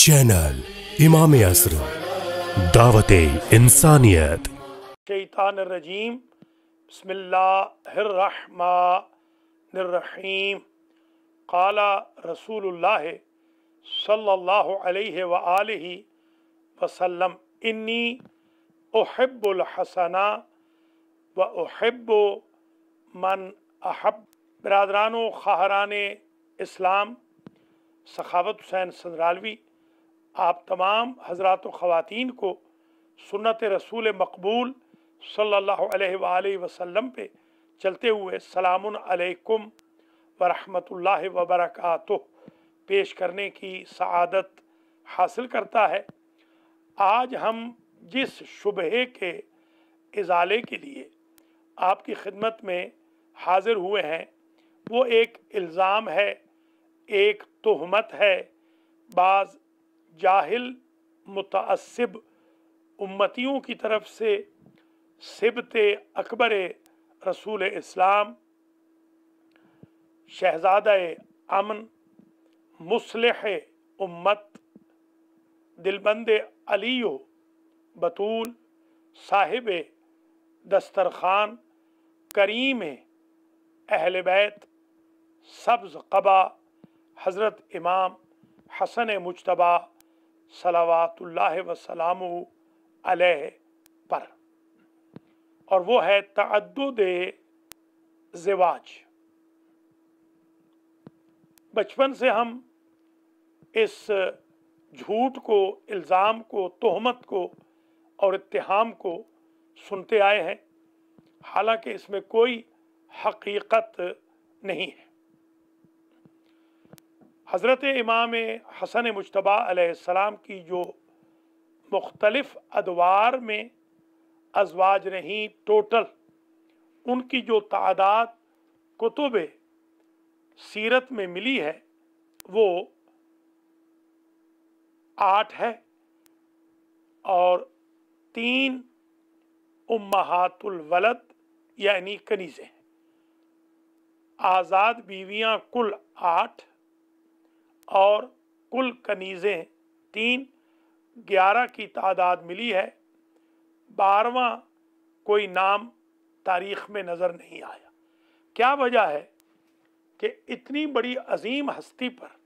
channel इमाम असर दावत इंसानियत शैतान रजीम बसमिल्लाम काला रसूल सल्ला वसलम इन्नी ओहब्बुल व ओहब्ब मन अहब बरदरान खहरान इस्लाम सखावत हुसैन सदरालवी आप तमाम हजरात ख़वातीन को सुनत रसूल मकबूल सल्लल्लाहु अलैहि वसल्लम पे चलते हुए सलामकुम अलैकुम वरहमतुल्लाह पेश करने की सआदत हासिल करता है आज हम जिस शुबहे के इजाले के लिए आपकी खिदमत में हाजिर हुए हैं वो एक इल्ज़ाम है एक तहमत है बाज़ जाहिल मुतासिब उम्मतियों की तरफ से सिबत अकबर रसूल इस्लाम शहजाद अमन मुसलह उम्मत दिलबंद अलियो बतूल साहिब दस्तरखान करीम अहल बैत सब्ज़ कबा हज़रत इमाम हसन मुशतबा सलावातल वसलाम अलह पर और वो है तद जवाज बचपन से हम इस झूठ को इल्ज़ाम को तोहमत को और इत्तेहाम को सुनते आए हैं हालांकि इसमें कोई हकीकत नहीं है हज़रत इमाम हसन मुशतबा की जो मुख्तलफ़ अदवार में अजवाज रहीं टोटल उनकी जो तादाद कुतुब सीरत में मिली है वो आठ है और तीन उम्मातुलवलद यानी कनीज़ें आज़ाद बीवियां कुल आठ और कुल कनीज़ें तीन ग्यारह की तादाद मिली है बारवा कोई नाम तारीख में नज़र नहीं आया क्या वजह है कि इतनी बड़ी अजीम हस्ती पर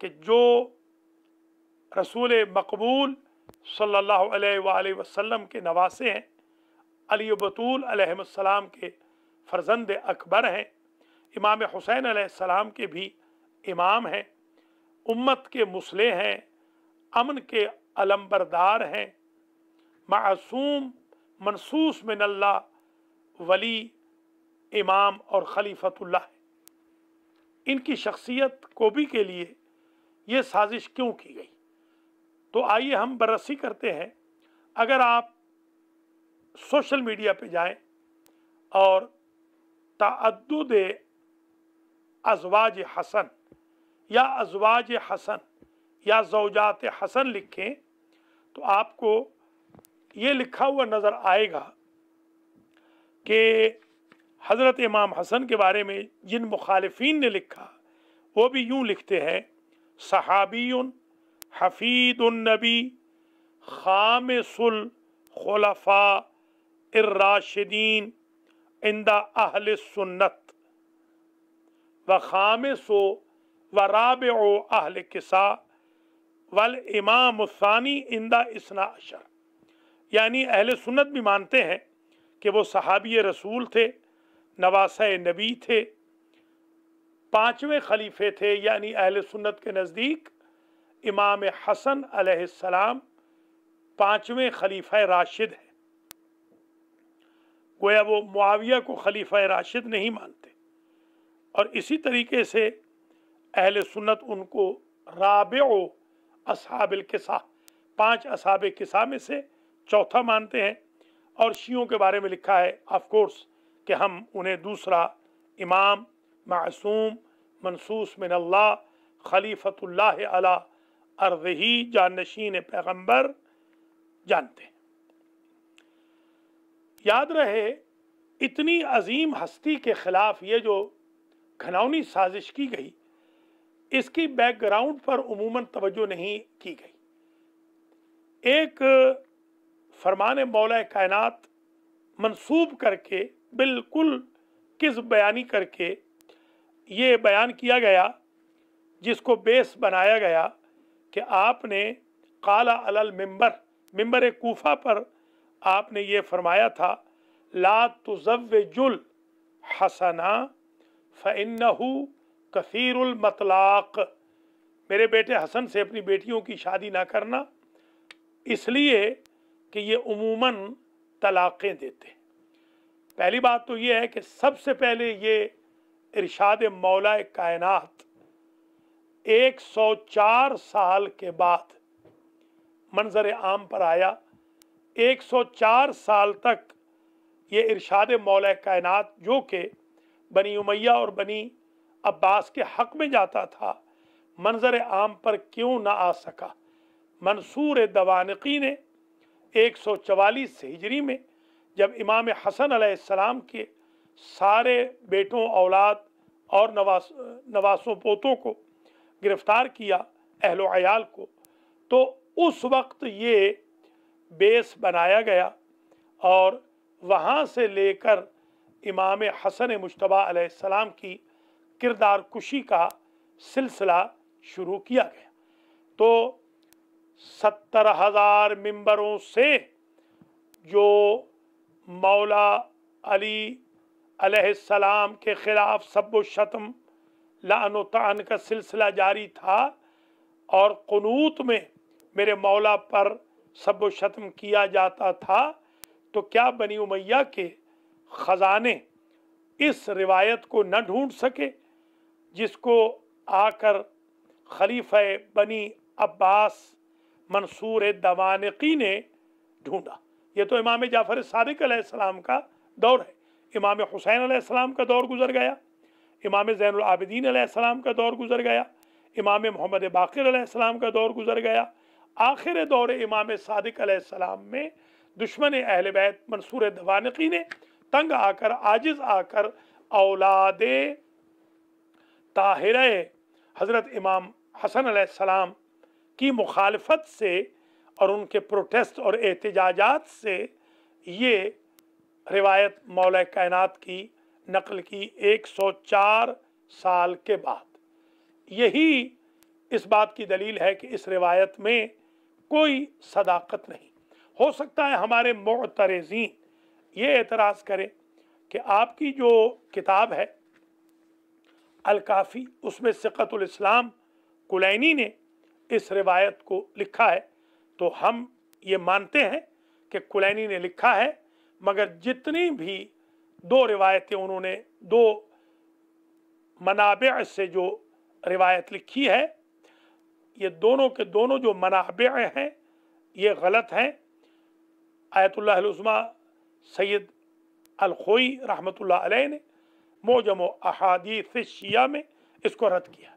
कि जो रसूल मकबूल सल्लल्लाहु अलैहि वसल्लम के नवासे हैं अली बतूल अलैहिस्सलाम के फर्जंद अकबर हैं इमाम हुसैन अलैहिस्सलाम के भी इमाम हैं उम्मत के मुसले हैं अमन के अलम्बरदार हैं मासूम मनसूस में नल्ला वली इमाम और खलीफतुल्ला है इनकी शख्सियत कोबी के लिए ये साजिश क्यों की गई तो आइए हम बरसी करते हैं अगर आप सोशल मीडिया पे जाएं और तद अजवाज हसन या अजवाज हसन या जौजात हसन लिखें तो आपको ये लिखा हुआ नज़र आएगा कि हज़रत इमाम हसन के बारे में जिन मुखालफी ने लिखा वो भी यूँ लिखते हैं सहाबी हफीद नबी खाम सुल खलफा इराशदीन इंदा अहल सुन्नत व खाम सो व राब अहल किसा वल इमाम फ़ानी इंदा इसना अशर यानी अहल सुन्नत भी मानते हैं कि वो सहाबी रसूल थे नवास नबी थे पाँचवें खलीफे थे यानी अहल सुन्नत के नज़दीक इमाम हसन अलैहिस्सलाम पाँचवें खलीफा राशिद हैं गोया वो मुआविया को खलीफा राशिद नहीं मानते और इसी तरीके से अहल सुन्नत उनको राब असहाबिल किसा पाँच असाब किसा में से चौथा मानते हैं और शियों के बारे में लिखा है ऑफकोर्स कि हम उन्हें दूसरा इमाम मासूम मनसूस मिन अल्लाह खलीफतुल्लाह अला जान जानशीन पैगंबर जानते हैं याद रहे इतनी अजीम हस्ती के ख़िलाफ़ ये जो घनौनी साजिश की गई इसकी बैकग्राउंड पर उमूमन तवज्जो नहीं की गई एक फरमान मौला कायनात मंसूब करके बिल्कुल किस बयानी करके ये बयान किया गया जिसको बेस बनाया गया कि आपने काला अलल मिंबर मिंबर कोफा पर आपने ये फरमाया था ला तुजव जुल हसना फ़ कसीरुल मतलाक मेरे बेटे हसन से अपनी बेटियों की शादी ना करना इसलिए कि ये उमूमन तलाक़ें देते पहली बात तो ये है कि सबसे पहले ये इरशाद मौला कायनात 104 साल के बाद मंजर आम पर आया 104 साल तक ये इरशाद मौला कायनात जो कि बनी उमैया और बनी अब्बास के हक में जाता था मंजर आम पर क्यों ना आ सका मंसूर दवानकी ने एक सौ चवालीस हिजरी में जब इमाम हसन आसमाम के सारे बेटों औलाद और नवास नवासों पोतों को गिरफ़्तार किया अहलोयाल को तो उस वक्त ये बेस बनाया गया और वहाँ से लेकर इमाम हसन मुशतबा सलाम की किरदार कुशी का सिलसिला शुरू किया गया तो सत्तर हज़ार मंबरों से जो मौला अली अलैहिस्सलाम के ख़िलाफ़ सब शतम लानो तान का सिलसिला जारी था और क़नूत में मेरे मौला पर सब शतम किया जाता था तो क्या बनी उमैया के ख़जाने इस रिवायत को न ढूंढ सके जिसको आकर खलीफ बनी अब्बास मंसूर दवानकी ने ढूंढा ये तो इमाम जाफ़र सादिक का दौर है इमाम हुसैन आसमाम का दौर गुजर गया इमाम ज़ैनआबदीन आसमाम का दौर गुजर गया इमाम मोहम्मद बाकर का दौर गुजर गया आखिर दौर इमाम सादिक में दुश्मन अहल बैत मंसूर दवानकी ने तंग आकर आजिज़ आकर औलाद ताहिर हज़रत इमाम हसन सलाम की मुखालफत से और उनके प्रोटेस्ट और एहतजाजात से ये रिवायत मौल कायन की नकल की 104 साल के बाद यही इस बात की दलील है कि इस रिवायत में कोई सदाकत नहीं हो सकता है हमारे मोतरजीन ये एतराज़ करें कि आपकी जो किताब है अलकाफ़ी उसमें सिकतुलस्लाम कुलैनी ने इस रिवायत को लिखा है तो हम ये मानते हैं कि कुलैनी ने लिखा है मगर जितनी भी दो रिवायतें उन्होंने दो मनाब से जो रिवायत लिखी है ये दोनों के दोनों जो मनाब हैं ये गलत हैं आयतुल्लामा सैद अलखोई रहमतुल्लाह ने मोजम अहादीस शिया में इसको रद्द किया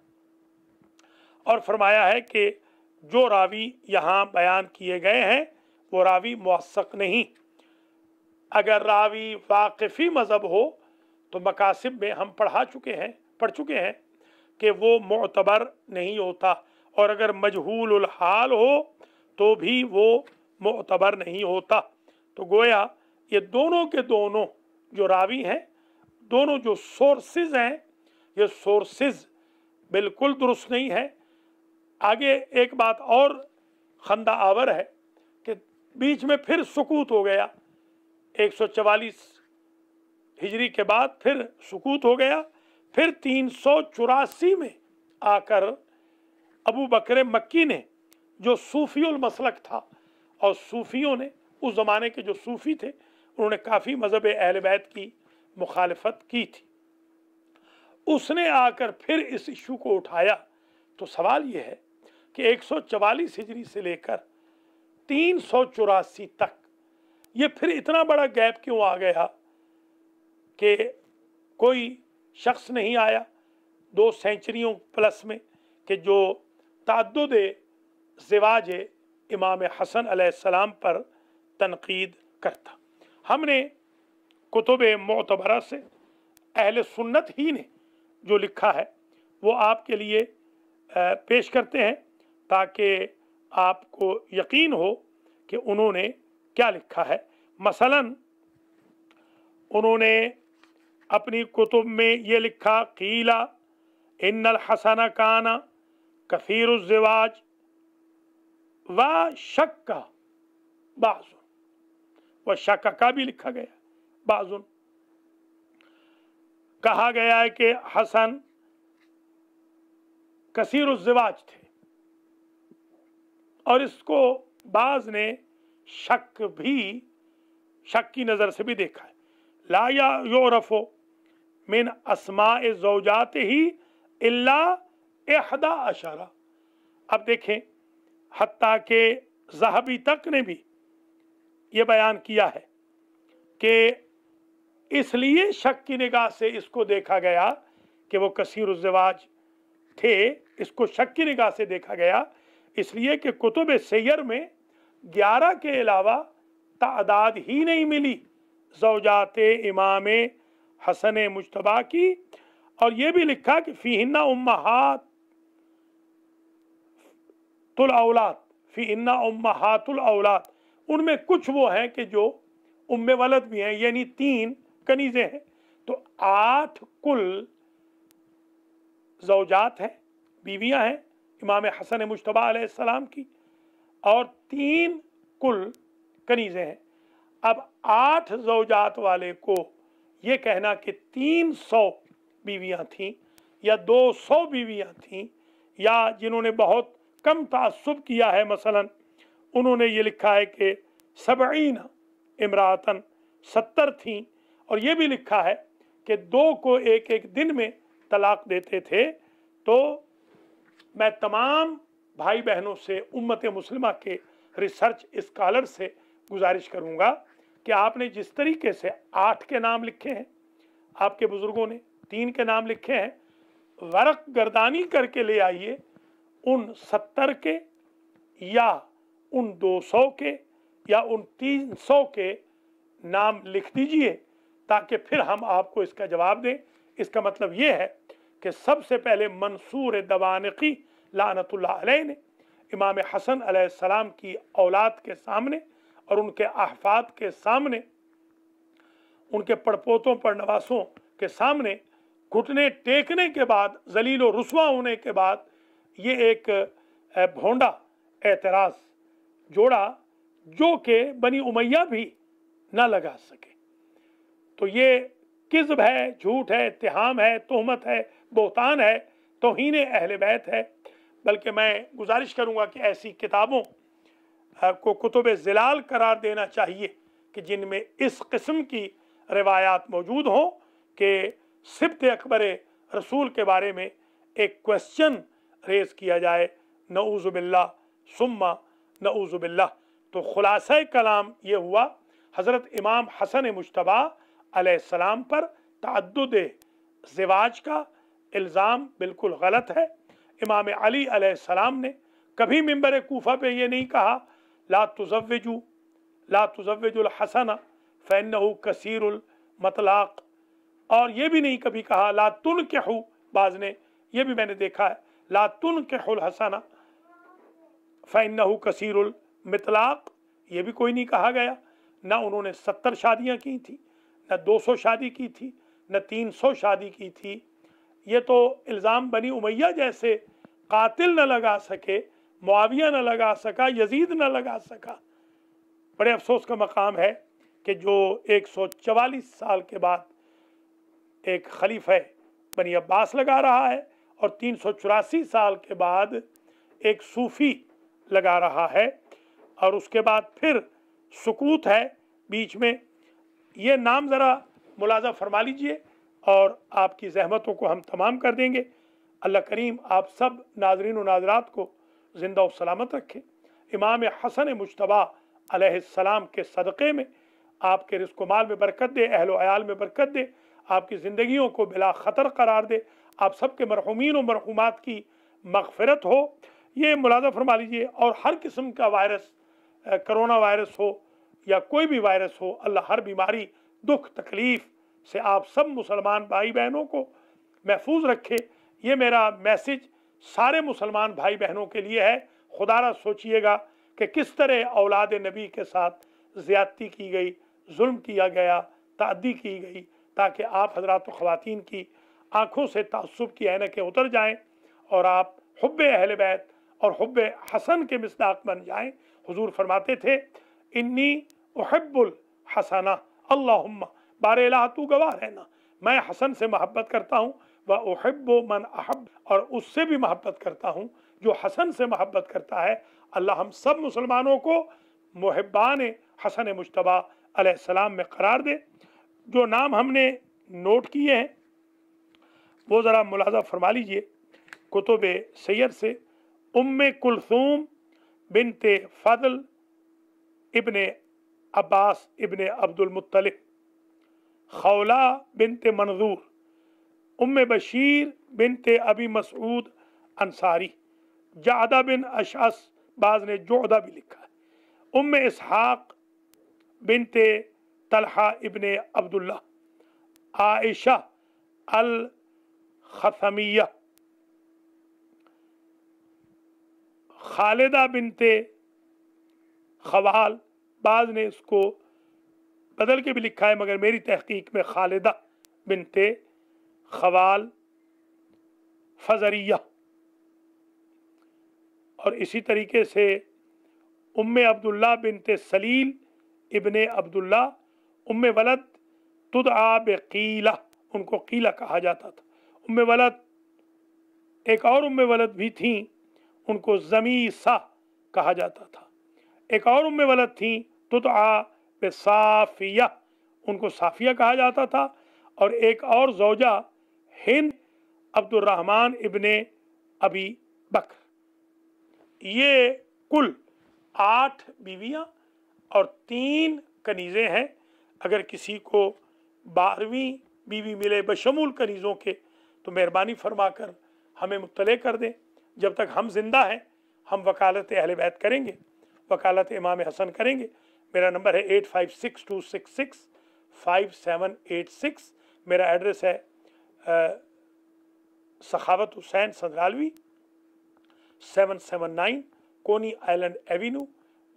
और फरमाया है कि जो रावी यहाँ बयान किए गए हैं वो रावी मौसक नहीं अगर रावी वाकफ़ी मज़हब हो तो मकासिब में हम पढ़ा चुके हैं पढ़ चुके हैं कि वो मोतबर नहीं होता और अगर मजहूल हाल हो तो भी वो मोतबर नहीं होता तो गोया ये दोनों के दोनों जो रावी हैं दोनों जो सोर्सेज हैं ये सोर्सेज बिल्कुल दुरुस्त नहीं है आगे एक बात और खंदा आवर है कि बीच में फिर सुकूत हो गया 144 हिजरी के बाद फिर सुकूत हो गया फिर तीन में आकर अबू बकर मक्की ने जो सूफील मसलक था और सूफियों ने उस ज़माने के जो सूफ़ी थे उन्होंने काफ़ी मज़हब अहल बैत की मुखालफत की थी उसने आकर फिर इस इशू को उठाया तो सवाल यह है कि 144 हिजरी से लेकर तीन तक ये फिर इतना बड़ा गैप क्यों आ गया कि कोई शख्स नहीं आया दो सेंचुरियों प्लस में कि जो तद जवाज इमाम हसन सलाम पर तनकीद करता हमने कुतुब मोतबरा से अहल सुन्नत ही ने जो लिखा है वो आपके लिए पेश करते हैं ताकि आपको यकीन हो कि उन्होंने क्या लिखा है मसलन उन्होंने अपनी कुतुब में ये लिखा कीला इन्नल हसन काना कफ़ीर उजवाज व शक का बाज व शक का भी लिखा गया बाजुन कहा गया है कि हसन कसीर उजवाज थे और इसको बाज ने शक भी शक की नज़र से भी देखा है लाया यो मिन असमा जोजात ही इल्ला एहदा अशारा अब देखें हती के जहबी तक ने भी ये बयान किया है कि इसलिए शक की निगाह से इसको देखा गया कि वो कसीर उजवाज थे इसको शक की निगाह से देखा गया इसलिए कि कुतुब सैर में ग्यारह के अलावा तादाद ही नहीं मिली जोजात इमाम हसन मुशतबा की और ये भी लिखा कि फ़ीना उम्माहात तुल औलाद फ़ीना उम्माहातुल औलाद उनमें कुछ वो हैं कि जो उम वलद भी हैं यानी तीन कनीजे हैं तो आठ कुल जौजात हैं बीवियां हैं इमाम हसन मुशतबा की और तीन कुल कनीज़े हैं अब आठ जौजात वाले को ये कहना कि तीन सौ बीवियाँ थीं या दो सौ बीवियाँ थीं या जिन्होंने बहुत कम तसब किया है मसलन उन्होंने ये लिखा है कि सबीन इमरातन सत्तर थीं और ये भी लिखा है कि दो को एक एक दिन में तलाक देते थे तो मैं तमाम भाई बहनों से उम्मत मुसलमा के रिसर्च स्कॉलर से गुजारिश करूंगा कि आपने जिस तरीके से आठ के नाम लिखे हैं आपके बुज़ुर्गों ने तीन के नाम लिखे हैं वर्क गर्दानी करके ले आइए उन सत्तर के या उन दो सौ के या उन तीन सौ के नाम लिख दीजिए ताकि फिर हम आपको इसका जवाब दें इसका मतलब ये है कि सबसे पहले मंसूर दवानकी लानतुल्ला ने इमाम हसन सलाम की औलाद के सामने और उनके अहफाद के सामने उनके पड़पोतों पर नवासों के सामने घुटने टेकने के बाद जलील व रसवा होने के बाद ये एक भोंडा एतराज़ जोड़ा जो कि बनी उमैया भी ना लगा सके तो ये किज्ब है झूठ है तिहाम है तोहमत है बोहतान है तोहन अहल बैत है बल्कि मैं गुजारिश करूँगा कि ऐसी किताबों को कुतुब जलाल करार देना चाहिए कि जिनमें इस किस्म की रवायात मौजूद हों कि सिबत अकबर रसूल के बारे में एक क्वेश्चन रेज किया जाए नऊज़ुबिल्ला सुम्मा नऊज़ुबिल्ला तो ख़ुलासा कलाम ये हुआ हज़रत इमाम हसन मुशतबा अलैहिस्सलाम पर तद जवाज का इल्ज़ाम बिल्कुल गलत है इमाम अली अलैहिस्सलाम ने कभी मंबर कोफा पे ये नहीं कहा ला तुजवजू ला हसन फ़ैन कसीरुल मतलाक़ और ये भी नहीं कभी कहा ला तुन के हु बाज ने यह भी मैंने देखा है ला तुन के हुल हसाना फ़ैन कसीरुल मतलाक़ ये भी कोई नहीं कहा गया ना उन्होंने सत्तर शादियाँ की थी न 200 शादी की थी न 300 शादी की थी ये तो इल्ज़ाम बनी उमैया जैसे कातिल न लगा सके मुआविया न लगा सका यजीद न लगा सका बड़े अफसोस का मकाम है कि जो 144 साल के बाद एक खलीफ है बनी अब्बास लगा रहा है और तीन साल के बाद एक सूफ़ी लगा रहा है और उसके बाद फिर सुकूत है बीच में ये नाम ज़रा मुलाजा फरमा लीजिए और आपकी जहमतों को हम तमाम कर देंगे अल्लाह करीम आप सब नाजरीन नाजरात को ज़िंदा सलामत रखें इमाम हसन मुशतबा सलाम के सदक़े में आपके रिस्क माल में बरकत दे अहल आयाल में बरकत दे आपकी ज़िंदगियों को बिला ख़तर करार दे आप सब के मरहूमिन और मरहूमात की मगफरत हो ये मुलाजा फरमा लीजिए और हर किस्म का वायरस करोना वायरस हो या कोई भी वायरस हो अल्लाह हर बीमारी दुख तकलीफ से आप सब मुसलमान भाई बहनों को महफूज रखे ये मेरा मैसेज सारे मुसलमान भाई बहनों के लिए है खुदा सोचिएगा कि किस तरह औलाद नबी के साथ ज़्यादती की गई जुल्म किया गया तादी की गई ताकि आप हजरात ख़वातीन की आँखों से तसब की ऐनकें उतर जाएँ और आप हब्ब अहल बैत और हब्ब हसन के मिसदाक बन जाएँ हजूर फरमाते थे इन्नी उहब्बुल हसना अल्लाहुम्मा बारे इलाह तू गवाह रहना मैं हसन से मोहब्बत करता हूँ व उहब मन अहब और उससे भी मोहब्बत करता हूँ जो हसन से मोहब्बत करता है अल्लाह हम सब मुसलमानों को महब्बान हसन मुशतबा में करार दे जो नाम हमने नोट किए हैं वो ज़रा मुलाजा फरमा लीजिए कुतुब सैर से उम कुलसूम बिनते फ़ल इबन अब्बास इबन अब्दुलमतलब खौला बिनत मंजूर उम बशीर बिनत अबी मसूद अंसारी जादा बिन अशास बाज ने जोदा भी लिखा है उम इसहाक बिनते तलहा इबन अब्दुल्ला आयशा अल खसमिया खालिदा बिनते खवाल बाज़ ने इसको बदल के भी लिखा है मगर मेरी तहकीक में खालिदा बिनते खवाल फजरिया और इसी तरीके से उम अब्दुल्ला बिनते सलील इबन अब्दुल्ला उम वलद तुद आब कीला उनको कीला कहा जाता था उम वलद एक और उम वलद भी थी उनको जमीसा कहा जाता था एक और उम वलद थी तो, तो साफिया उनको साफिया कहा जाता था और एक और जोजा हिंद अब्दुलरहमान इबन अबी बकर ये कुल आठ बीवियाँ और तीन कनीज़ें हैं अगर किसी को बारहवीं बीवी मिले बशमूल कनीज़ों के तो मेहरबानी फरमा कर हमें मुतल कर दें जब तक हम जिंदा हैं हम वकालत अहल बैत करेंगे वकालत इमाम हसन करेंगे मेरा नंबर है eight five six two six six five seven eight six मेरा एड्रेस है Sakhawat Hussain Sandralvi seven seven nine Coney Island Avenue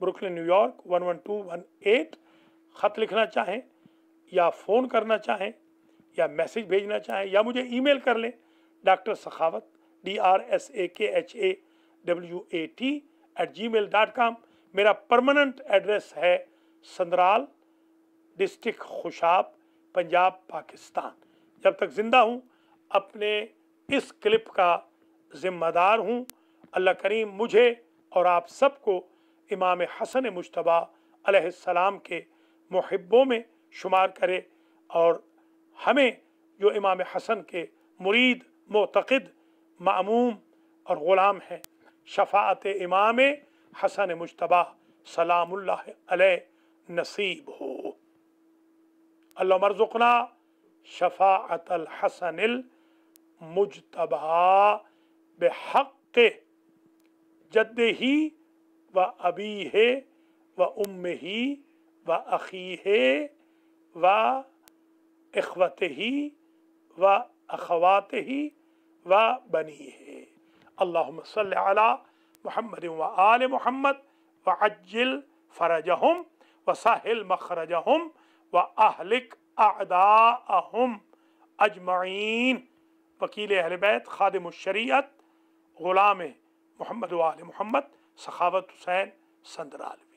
Brooklyn New York one one two one eight ख़त लिखना चाहें या फ़ोन करना चाहें या मैसेज भेजना चाहें या मुझे ईमेल कर लें doctor Sakhawat D R S A K H A W A T at Gmail dot com मेरा परमानेंट एड्रेस है संदराल डिस्ट्रिक्ट खुशाब पंजाब पाकिस्तान जब तक ज़िंदा हूँ अपने इस क्लिप का ज़िम्मेदार हूँ अल्लाह करीम मुझे और आप सबको इमाम हसन मुशतबा अलैहिस्सलाम के महब्बों में शुमार करे और हमें जो इमाम हसन के मुरीद मतकद मामूम और ग़ुलाम हैं शफात इमाम हसन मुशतबा सलाम नसीब हो अल्लाह मरजुकना शफात हसन मुजतबा बेहक जद ही व अबी है व उम ही व अखी है व अखवत ही व अखवात ही व बनी है अल्लाह सल محمد وآل محمد وعجل فرجهم وسهل مخرجهم وأهلك أعداءهم أجمعين وكيل أهل بيت خادم الشريعة غلام محمد وآل محمد حسين حسین سندرال